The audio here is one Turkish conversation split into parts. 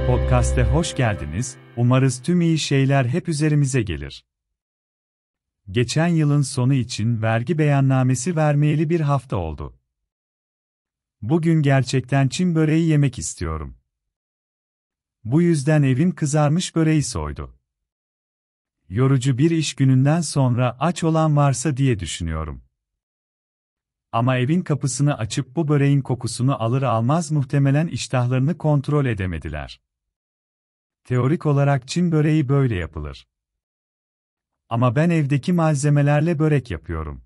Biz Podcast'e hoş geldiniz, umarız tüm iyi şeyler hep üzerimize gelir. Geçen yılın sonu için vergi beyannamesi vermeyeli bir hafta oldu. Bugün gerçekten Çin böreği yemek istiyorum. Bu yüzden evim kızarmış böreği soydu. Yorucu bir iş gününden sonra aç olan varsa diye düşünüyorum. Ama evin kapısını açıp bu böreğin kokusunu alır almaz muhtemelen iştahlarını kontrol edemediler. Teorik olarak Çin böreği böyle yapılır. Ama ben evdeki malzemelerle börek yapıyorum.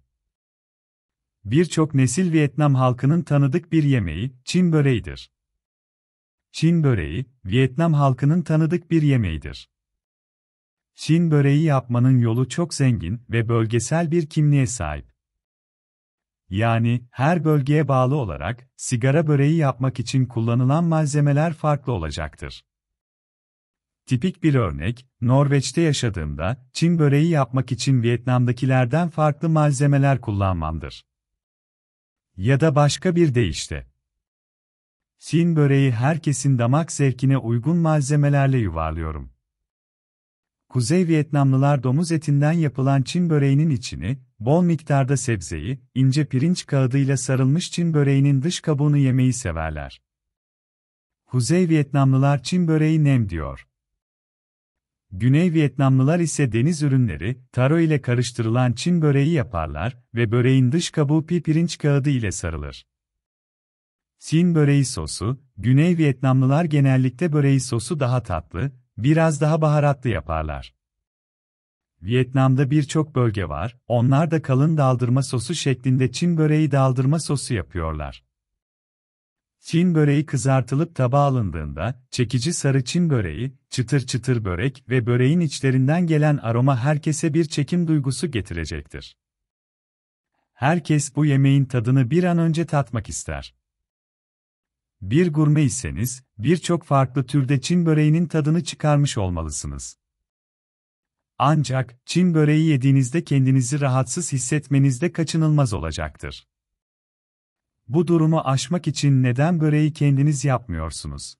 Birçok nesil Vietnam halkının tanıdık bir yemeği Çin böreğidir. Çin böreği, Vietnam halkının tanıdık bir yemeğidir. Çin böreği yapmanın yolu çok zengin ve bölgesel bir kimliğe sahip. Yani her bölgeye bağlı olarak sigara böreği yapmak için kullanılan malzemeler farklı olacaktır. Tipik bir örnek, Norveç'te yaşadığımda, Çin böreği yapmak için Vietnam'dakilerden farklı malzemeler kullanmamdır. Ya da başka bir deyişle. Çin böreği herkesin damak zevkine uygun malzemelerle yuvarlıyorum. Kuzey Vietnamlılar domuz etinden yapılan Çin böreğinin içini, bol miktarda sebzeyi, ince pirinç kağıdıyla sarılmış Çin böreğinin dış kabuğunu yemeyi severler. Kuzey Vietnamlılar Çin böreği nem diyor. Güney Vietnamlılar ise deniz ürünleri, taro ile karıştırılan Çin böreği yaparlar ve böreğin dış kabuğu pi pirinç kağıdı ile sarılır. Çin böreği sosu, Güney Vietnamlılar genellikle böreği sosu daha tatlı, biraz daha baharatlı yaparlar. Vietnam'da birçok bölge var, onlar da kalın daldırma sosu şeklinde Çin böreği daldırma sosu yapıyorlar. Çin böreği kızartılıp tabağa alındığında, çekici sarı Çin böreği, çıtır çıtır börek ve böreğin içlerinden gelen aroma herkese bir çekim duygusu getirecektir. Herkes bu yemeğin tadını bir an önce tatmak ister. Bir gurme iseniz, birçok farklı türde Çin böreğinin tadını çıkarmış olmalısınız. Ancak, Çin böreği yediğinizde kendinizi rahatsız hissetmeniz de kaçınılmaz olacaktır. Bu durumu aşmak için neden böreği kendiniz yapmıyorsunuz?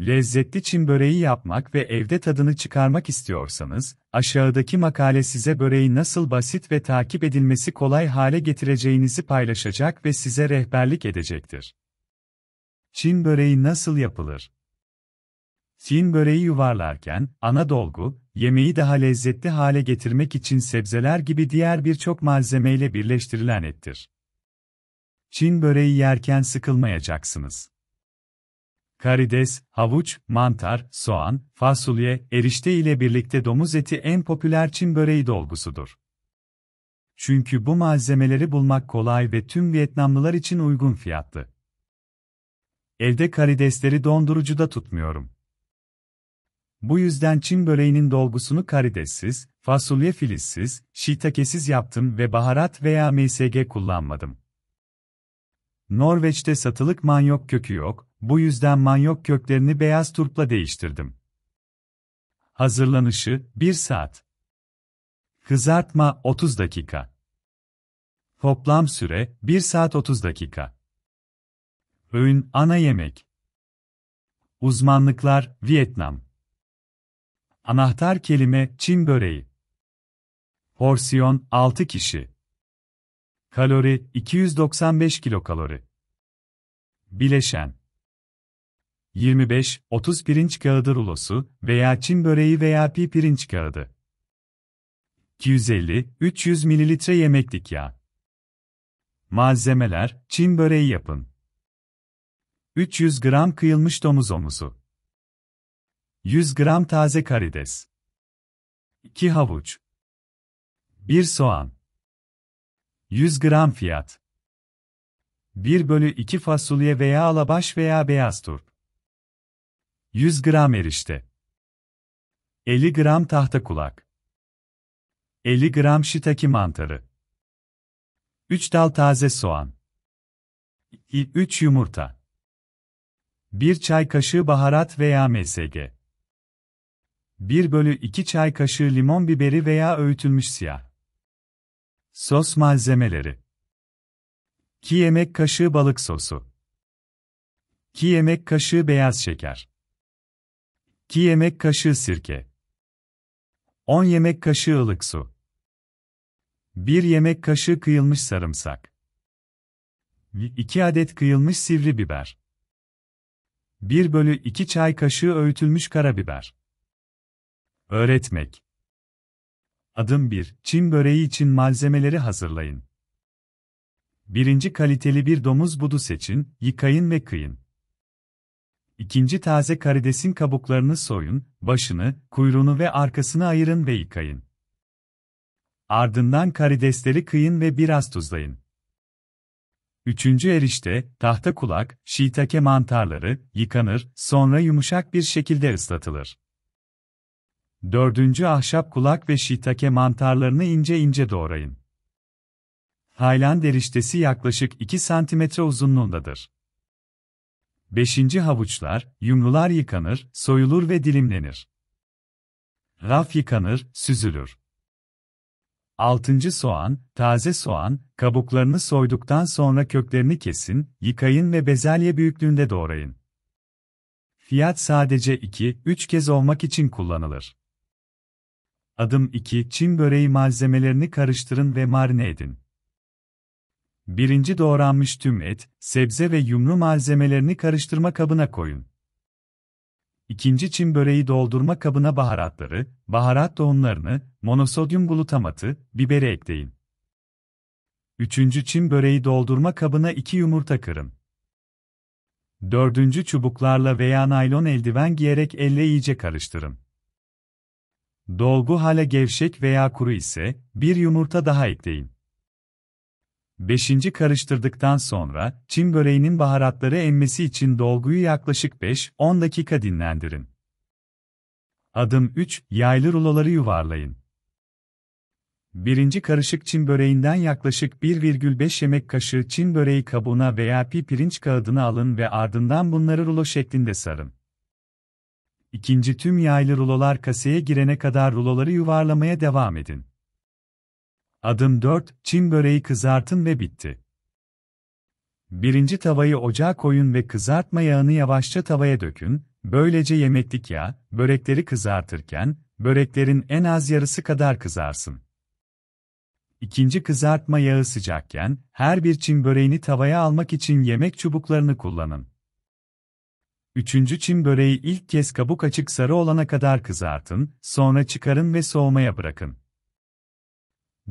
Lezzetli Çin böreği yapmak ve evde tadını çıkarmak istiyorsanız, aşağıdaki makale size böreği nasıl basit ve takip edilmesi kolay hale getireceğinizi paylaşacak ve size rehberlik edecektir. Çin böreği nasıl yapılır? Çin böreği yuvarlarken, ana dolgu, yemeği daha lezzetli hale getirmek için sebzeler gibi diğer birçok malzemeyle birleştirilen ettir. Çin böreği yerken sıkılmayacaksınız. Karides, havuç, mantar, soğan, fasulye, erişte ile birlikte domuz eti en popüler Çin böreği dolgusudur. Çünkü bu malzemeleri bulmak kolay ve tüm Vietnamlılar için uygun fiyatlı. Evde karidesleri dondurucuda tutmuyorum. Bu yüzden Çin böreğinin dolgusunu karidessiz, fasulye filizsiz, şiitakesiz yaptım ve baharat veya MSG kullanmadım. Norveç'te satılık manyok kökü yok, bu yüzden manyok köklerini beyaz turpla değiştirdim. Hazırlanışı 1 saat. Kızartma 30 dakika. Toplam süre 1 saat 30 dakika. Öğün ana yemek. Uzmanlıklar Vietnam. Anahtar kelime Çin böreği. Porsiyon 6 kişi. Kalori 295 kilokalori. Bileşen 25-30 pirinç kağıdı rulosu veya çin böreği veya pi pirinç kağıdı. 250-300 mililitre yemeklik yağ. Malzemeler, Çin böreği yapın. 300 gram kıyılmış domuz omuzu. 100 gram taze karides. 2 havuç. 1 soğan. 100 gram fiyat. 1 bölü 2 fasulye veya alabaş veya beyaz turp. 100 gram erişte. 50 gram tahta kulak. 50 gram şitaki mantarı. 3 dal taze soğan. 3 yumurta. 1 çay kaşığı baharat veya MSG. 1 bölü 2 çay kaşığı limon biberi veya öğütülmüş siyah. Sos malzemeleri 2 yemek kaşığı balık sosu 2 yemek kaşığı beyaz şeker 2 yemek kaşığı sirke 10 yemek kaşığı ılık su 1 yemek kaşığı kıyılmış sarımsak 2 adet kıyılmış sivri biber 1 bölü 2 çay kaşığı öğütülmüş karabiber öğretmek Adım 1. Çin böreği için malzemeleri hazırlayın. 1. Kaliteli bir domuz budu seçin, yıkayın ve kıyın. 2. Taze karidesin kabuklarını soyun, başını, kuyruğunu ve arkasını ayırın ve yıkayın. Ardından karidesleri kıyın ve biraz tuzlayın. 3. Erişte, tahta kulak, şiitake mantarları, yıkanır, sonra yumuşak bir şekilde ıslatılır. Dördüncü ahşap kulak ve şitake mantarlarını ince ince doğrayın. Hayland deriştesi yaklaşık 2 cm uzunluğundadır. Beşinci havuçlar, yumrular yıkanır, soyulur ve dilimlenir. Raf yıkanır, süzülür. Altıncı soğan, taze soğan, kabuklarını soyduktan sonra köklerini kesin, yıkayın ve bezelye büyüklüğünde doğrayın. Fiyat sadece 2-3 kez olmak için kullanılır. Adım 2. Çin böreği malzemelerini karıştırın ve marine edin. 1. Doğranmış tüm et, sebze ve yumru malzemelerini karıştırma kabına koyun. 2. Çin böreği doldurma kabına baharatları, baharat tohumlarını, monosodyum glutamatı, biberi ekleyin. 3. Çin böreği doldurma kabına 2 yumurta kırın. 4. Çubuklarla veya naylon eldiven giyerek elle iyice karıştırın. Dolgu hala gevşek veya kuru ise, bir yumurta daha ekleyin. Beşinci Karıştırdıktan sonra, çim böreğinin baharatları emmesi için dolguyu yaklaşık 5-10 dakika dinlendirin. Adım 3. Yaylı ruloları yuvarlayın. Birinci karışık çim böreğinden yaklaşık 1,5 yemek kaşığı çim böreği kabuğuna veya pi pirinç kağıdını alın ve ardından bunları rulo şeklinde sarın. İkinci tüm yaylı rulolar kaseye girene kadar ruloları yuvarlamaya devam edin. Adım 4. Çin böreği kızartın ve bitti. Birinci tavayı ocağa koyun ve kızartma yağını yavaşça tavaya dökün, böylece yemeklik yağ, börekleri kızartırken, böreklerin en az yarısı kadar kızarsın. İkinci kızartma yağı sıcakken, her bir çin böreğini tavaya almak için yemek çubuklarını kullanın. Üçüncü çim böreği ilk kez kabuk açık sarı olana kadar kızartın, sonra çıkarın ve soğumaya bırakın.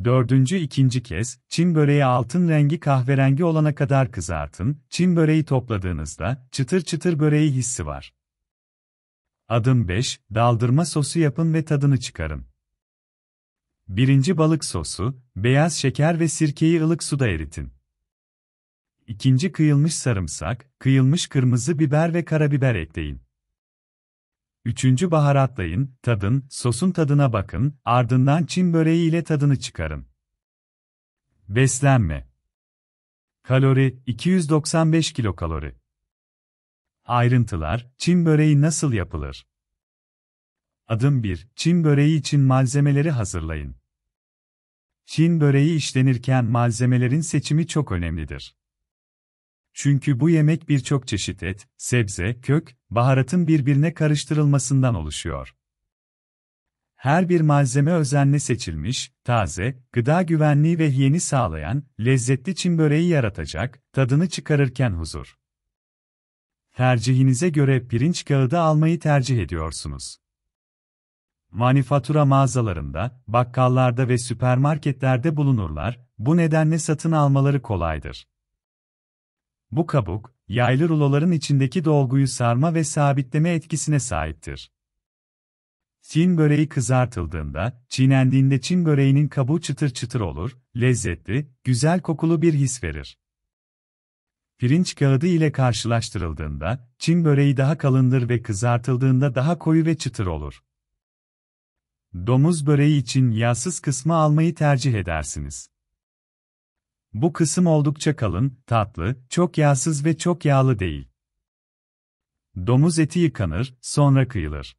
Dördüncü ikinci kez, çim böreği altın rengi kahverengi olana kadar kızartın, çim böreği topladığınızda, çıtır çıtır böreği hissi var. Adım 5, daldırma sosu yapın ve tadını çıkarın. Birinci balık sosu, beyaz şeker ve sirkeyi ılık suda eritin. İkinci kıyılmış sarımsak, kıyılmış kırmızı biber ve karabiber ekleyin. Üçüncü baharatlayın, tadın, sosun tadına bakın, ardından çin böreği ile tadını çıkarın. Beslenme Kalori 295 kilokalori Ayrıntılar, Çin böreği nasıl yapılır? Adım 1. Çin böreği için malzemeleri hazırlayın. Çin böreği işlenirken malzemelerin seçimi çok önemlidir. Çünkü bu yemek birçok çeşit et, sebze, kök, baharatın birbirine karıştırılmasından oluşuyor. Her bir malzeme özenle seçilmiş, taze, gıda güvenliği ve yeni sağlayan, lezzetli çim böreği yaratacak, tadını çıkarırken huzur. Tercihinize göre pirinç kağıdı almayı tercih ediyorsunuz. Manifatura mağazalarında, bakkallarda ve süpermarketlerde bulunurlar, bu nedenle satın almaları kolaydır. Bu kabuk, yaylı ruloların içindeki dolguyu sarma ve sabitleme etkisine sahiptir. Çin böreği kızartıldığında, çiğnendiğinde Çin böreğinin kabuğu çıtır çıtır olur, lezzetli, güzel kokulu bir his verir. Pirinç kağıdı ile karşılaştırıldığında, Çin böreği daha kalındır ve kızartıldığında daha koyu ve çıtır olur. Domuz böreği için yağsız kısmı almayı tercih edersiniz. Bu kısım oldukça kalın, tatlı, çok yağsız ve çok yağlı değil. Domuz eti yıkanır, sonra kıyılır.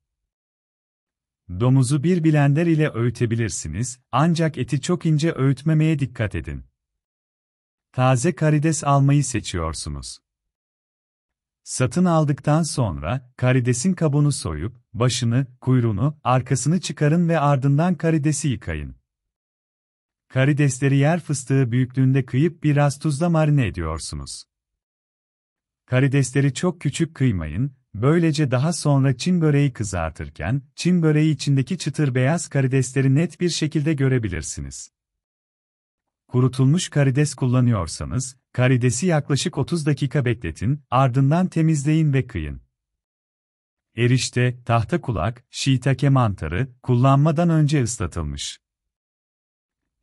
Domuzu bir blender ile öğütebilirsiniz, ancak eti çok ince öğütmemeye dikkat edin. Taze karides almayı seçiyorsunuz. Satın aldıktan sonra, karidesin kabuğunu soyup, başını, kuyruğunu, arkasını çıkarın ve ardından karidesi yıkayın. Karidesleri yer fıstığı büyüklüğünde kıyıp biraz tuzla marine ediyorsunuz. Karidesleri çok küçük kıymayın, böylece daha sonra çin böreği kızartırken, çin böreği içindeki çıtır beyaz karidesleri net bir şekilde görebilirsiniz. Kurutulmuş karides kullanıyorsanız, karidesi yaklaşık 30 dakika bekletin, ardından temizleyin ve kıyın. Erişte, tahta kulak, shiitake mantarı, kullanmadan önce ıslatılmış.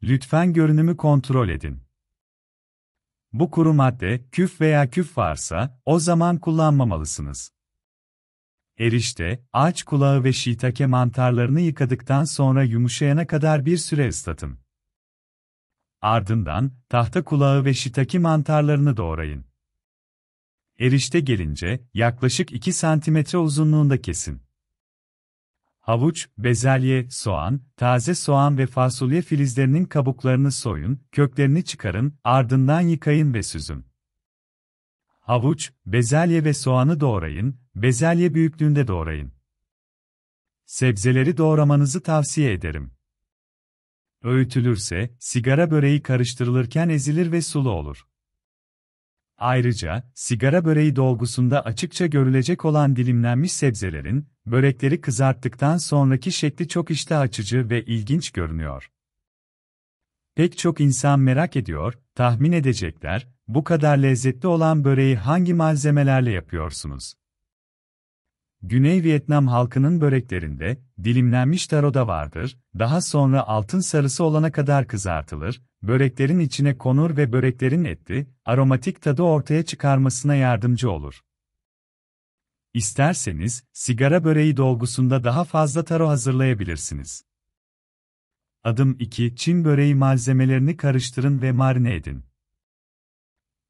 Lütfen görünümü kontrol edin. Bu kuru madde, küf veya küf varsa, o zaman kullanmamalısınız. Erişte, ağaç kulağı ve şitake mantarlarını yıkadıktan sonra yumuşayana kadar bir süre ıslatın. Ardından, tahta kulağı ve şitaki mantarlarını doğrayın. Erişte gelince, yaklaşık 2 cm uzunluğunda kesin. Havuç, bezelye, soğan, taze soğan ve fasulye filizlerinin kabuklarını soyun, köklerini çıkarın, ardından yıkayın ve süzün. Havuç, bezelye ve soğanı doğrayın, bezelye büyüklüğünde doğrayın. Sebzeleri doğramanızı tavsiye ederim. Öğütülürse, sigara böreği karıştırılırken ezilir ve sulu olur. Ayrıca, sigara böreği dolgusunda açıkça görülecek olan dilimlenmiş sebzelerin, börekleri kızarttıktan sonraki şekli çok iştah açıcı ve ilginç görünüyor. Pek çok insan merak ediyor, tahmin edecekler, bu kadar lezzetli olan böreği hangi malzemelerle yapıyorsunuz? Güney Vietnam halkının böreklerinde dilimlenmiş taro da vardır, daha sonra altın sarısı olana kadar kızartılır, böreklerin içine konur ve böreklerin etli, aromatik tadı ortaya çıkarmasına yardımcı olur. İsterseniz, sigara böreği dolgusunda daha fazla taro hazırlayabilirsiniz. Adım 2. Çin böreği malzemelerini karıştırın ve marine edin.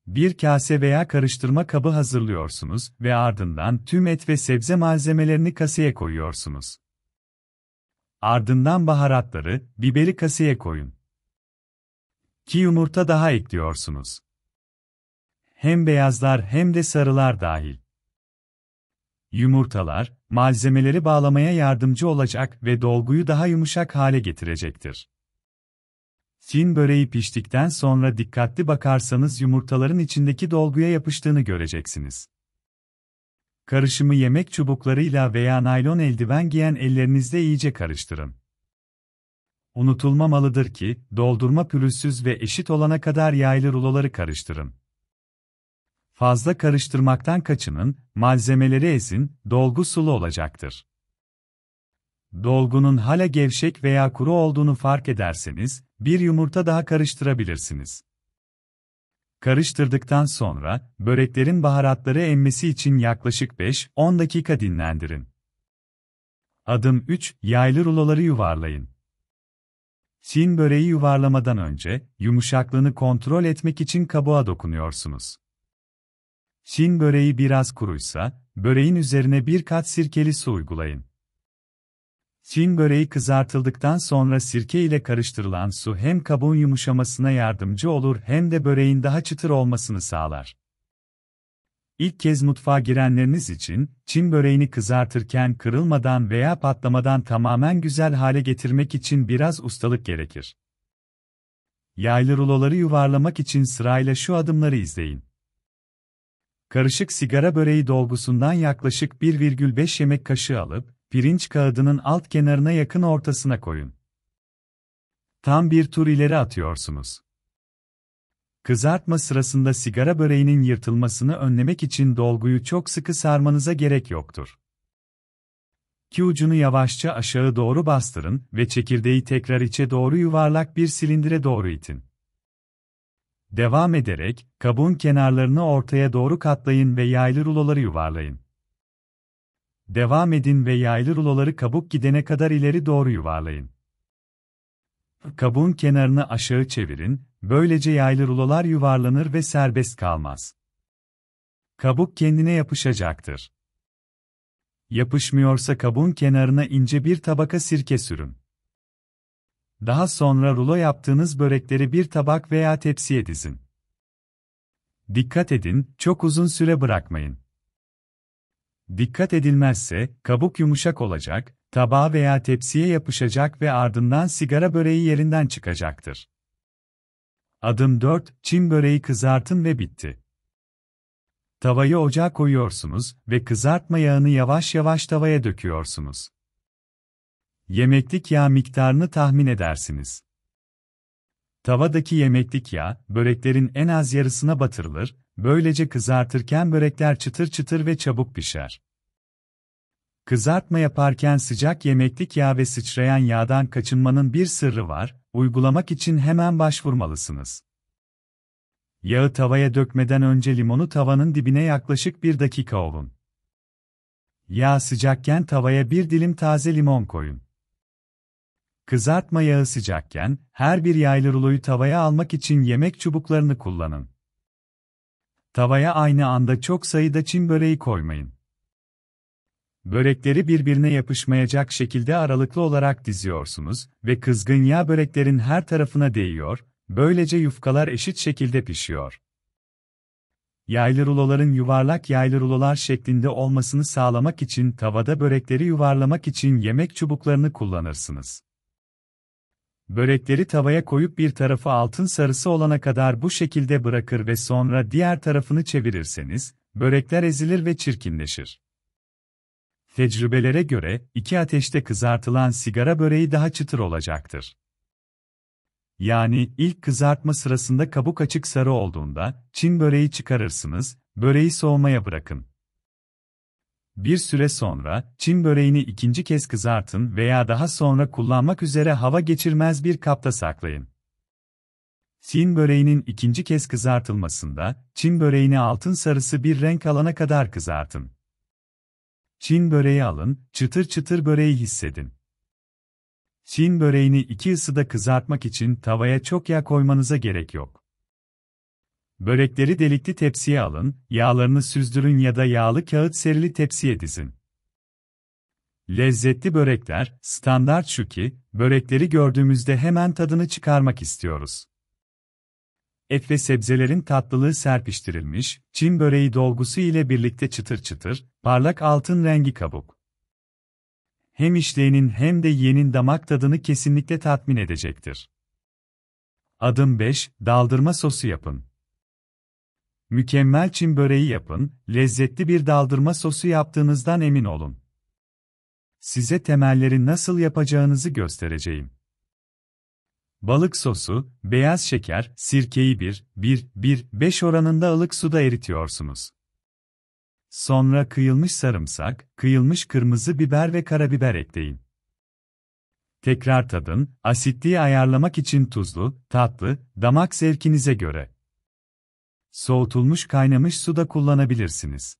Bir kase veya karıştırma kabı hazırlıyorsunuz ve ardından tüm et ve sebze malzemelerini kaseye koyuyorsunuz. Ardından baharatları, biberi kaseye koyun. Ki yumurta daha ekliyorsunuz. Hem beyazlar hem de sarılar dahil. Yumurtalar, malzemeleri bağlamaya yardımcı olacak ve dolguyu daha yumuşak hale getirecektir. Fin böreği piştikten sonra dikkatli bakarsanız yumurtaların içindeki dolguya yapıştığını göreceksiniz. Karışımı yemek çubuklarıyla veya naylon eldiven giyen ellerinizle iyice karıştırın. Unutulmamalıdır ki, doldurma pürüzsüz ve eşit olana kadar yaylı ruloları karıştırın. Fazla karıştırmaktan kaçının, malzemeleri ezin, dolgu sulu olacaktır. Dolgunun hala gevşek veya kuru olduğunu fark ederseniz, bir yumurta daha karıştırabilirsiniz. Karıştırdıktan sonra, böreklerin baharatları emmesi için yaklaşık 5-10 dakika dinlendirin. Adım 3. Yaylı ruloları yuvarlayın. Çin böreği yuvarlamadan önce, yumuşaklığını kontrol etmek için kabuğa dokunuyorsunuz. Çin böreği biraz kuruysa, böreğin üzerine bir kat sirkeli su uygulayın. Film böreği kızartıldıktan sonra sirke ile karıştırılan su hem kabuğun yumuşamasına yardımcı olur hem de böreğin daha çıtır olmasını sağlar. İlk kez mutfağa girenleriniz için, Çin böreğini kızartırken kırılmadan veya patlamadan tamamen güzel hale getirmek için biraz ustalık gerekir. Yaylı ruloları yuvarlamak için sırayla şu adımları izleyin. Karışık sigara böreği dolgusundan yaklaşık 1,5 yemek kaşığı alıp, Pirinç kağıdının alt kenarına yakın ortasına koyun. Tam bir tur ileri atıyorsunuz. Kızartma sırasında sigara böreğinin yırtılmasını önlemek için dolguyu çok sıkı sarmanıza gerek yoktur. Ki ucunu yavaşça aşağı doğru bastırın ve çekirdeği tekrar içe doğru yuvarlak bir silindire doğru itin. Devam ederek, kabuğun kenarlarını ortaya doğru katlayın ve yaylı ruloları yuvarlayın. Devam edin ve yaylı ruloları kabuk gidene kadar ileri doğru yuvarlayın. Kabuğun kenarını aşağı çevirin, böylece yaylı rulolar yuvarlanır ve serbest kalmaz. Kabuk kendine yapışacaktır. Yapışmıyorsa kabuğun kenarına ince bir tabaka sirke sürün. Daha sonra rulo yaptığınız börekleri bir tabak veya tepsiye dizin. Dikkat edin, çok uzun süre bırakmayın. Dikkat edilmezse, kabuk yumuşak olacak, tabağa veya tepsiye yapışacak ve ardından sigara böreği yerinden çıkacaktır. Adım 4. Çin böreği kızartın ve bitti. Tavayı ocağa koyuyorsunuz ve kızartma yağını yavaş yavaş tavaya döküyorsunuz. Yemeklik yağ miktarını tahmin edersiniz. Tavadaki yemeklik yağ, böreklerin en az yarısına batırılır Böylece kızartırken börekler çıtır çıtır ve çabuk pişer. Kızartma yaparken sıcak yemeklik yağ ve sıçrayan yağdan kaçınmanın bir sırrı var, uygulamak için hemen başvurmalısınız. Yağı tavaya dökmeden önce limonu tavanın dibine yaklaşık bir dakika olun. Yağ sıcakken tavaya bir dilim taze limon koyun. Kızartma yağı sıcakken, her bir yaylı ruloyu tavaya almak için yemek çubuklarını kullanın. Tavaya aynı anda çok sayıda çim böreği koymayın. Börekleri birbirine yapışmayacak şekilde aralıklı olarak diziyorsunuz ve kızgın yağ böreklerin her tarafına değiyor, böylece yufkalar eşit şekilde pişiyor. Yaylı ruloların yuvarlak yaylı rulolar şeklinde olmasını sağlamak için tavada börekleri yuvarlamak için yemek çubuklarını kullanırsınız. Börekleri tavaya koyup bir tarafı altın sarısı olana kadar bu şekilde bırakır ve sonra diğer tarafını çevirirseniz, börekler ezilir ve çirkinleşir. Tecrübelere göre, iki ateşte kızartılan sigara böreği daha çıtır olacaktır. Yani ilk kızartma sırasında kabuk açık sarı olduğunda, Çin böreği çıkarırsınız, böreği soğumaya bırakın. Bir süre sonra, Çin böreğini ikinci kez kızartın veya daha sonra kullanmak üzere hava geçirmez bir kapta saklayın. Çin böreğinin ikinci kez kızartılmasında, Çin böreğini altın sarısı bir renk alana kadar kızartın. Çin böreği alın, çıtır çıtır böreği hissedin. Çin böreğini iki ısıda kızartmak için tavaya çok yağ koymanıza gerek yok. Börekleri delikli tepsiye alın, yağlarını süzdürün ya da yağlı kağıt serili tepsiye dizin. Lezzetli börekler, standart şu ki, börekleri gördüğümüzde hemen tadını çıkarmak istiyoruz. Et ve sebzelerin tatlılığı serpiştirilmiş, Çin böreği dolgusu ile birlikte çıtır çıtır, parlak altın rengi kabuk. Hem işleyenin hem de yeğenin damak tadını kesinlikle tatmin edecektir. Adım 5, daldırma sosu yapın. Mükemmel çim böreği yapın, lezzetli bir daldırma sosu yaptığınızdan emin olun. Size temelleri nasıl yapacağınızı göstereceğim. Balık sosu, beyaz şeker, sirkeyi 1-1-1-5 oranında ılık suda eritiyorsunuz. Sonra kıyılmış sarımsak, kıyılmış kırmızı biber ve karabiber ekleyin. Tekrar tadın, asitliği ayarlamak için tuzlu, tatlı, damak zevkinize göre. Soğutulmuş kaynamış suda kullanabilirsiniz.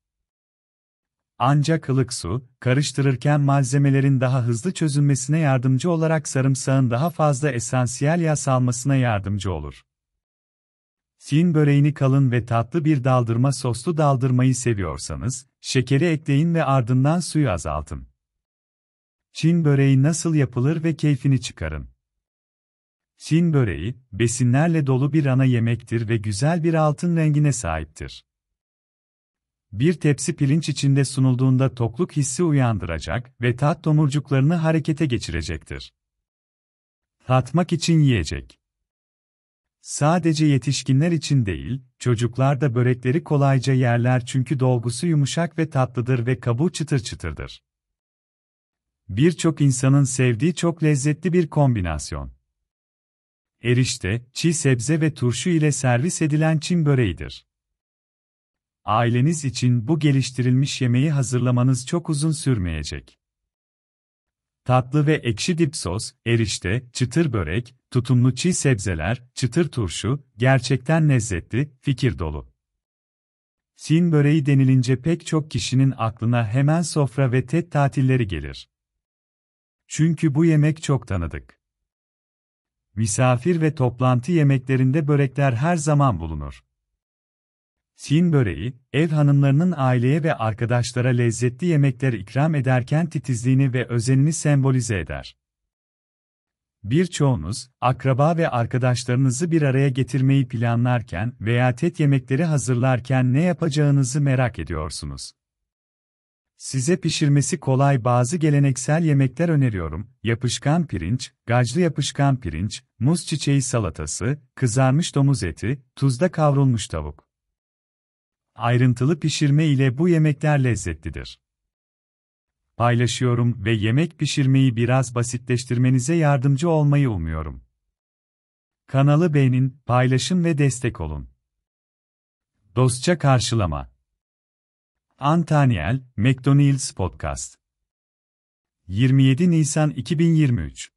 Ancak ılık su, karıştırırken malzemelerin daha hızlı çözünmesine yardımcı olarak sarımsağın daha fazla esansiyel yağ salmasına yardımcı olur. Fin böreğini kalın ve tatlı bir daldırma soslu daldırmayı seviyorsanız, şekeri ekleyin ve ardından suyu azaltın. Çin böreği nasıl yapılır ve keyfini çıkarın. Sin böreği, besinlerle dolu bir ana yemektir ve güzel bir altın rengine sahiptir. Bir tepsi pirinç içinde sunulduğunda tokluk hissi uyandıracak ve tat tomurcuklarını harekete geçirecektir. Tatmak için yiyecek. Sadece yetişkinler için değil, çocuklar da börekleri kolayca yerler çünkü dolgusu yumuşak ve tatlıdır ve kabuğu çıtır çıtırdır. Birçok insanın sevdiği çok lezzetli bir kombinasyon erişte, çiğ sebze ve turşu ile servis edilen Çin böreğidir. Aileniz için bu geliştirilmiş yemeği hazırlamanız çok uzun sürmeyecek. Tatlı ve ekşi dip sos, erişte, çıtır börek, tutumlu çiğ sebzeler, çıtır turşu, gerçekten lezzetli, fikir dolu. Çin böreği denilince pek çok kişinin aklına hemen sofra ve tet tatilleri gelir. Çünkü bu yemek çok tanıdık. Misafir ve toplantı yemeklerinde börekler her zaman bulunur. Sin böreği, ev hanımlarının aileye ve arkadaşlara lezzetli yemekler ikram ederken titizliğini ve özenini sembolize eder. Birçoğunuz, akraba ve arkadaşlarınızı bir araya getirmeyi planlarken veya tet yemekleri hazırlarken ne yapacağınızı merak ediyorsunuz. Size pişirmesi kolay bazı geleneksel yemekler öneriyorum. Yapışkan pirinç, gaclı yapışkan pirinç, muz çiçeği salatası, kızarmış domuz eti, tuzda kavrulmuş tavuk. Ayrıntılı pişirme ile bu yemekler lezzetlidir. Paylaşıyorum ve yemek pişirmeyi biraz basitleştirmenize yardımcı olmayı umuyorum. Kanalı beğenin, paylaşın ve destek olun. Dostça karşılama Antaniel, McDonald's Podcast 27 Nisan 2023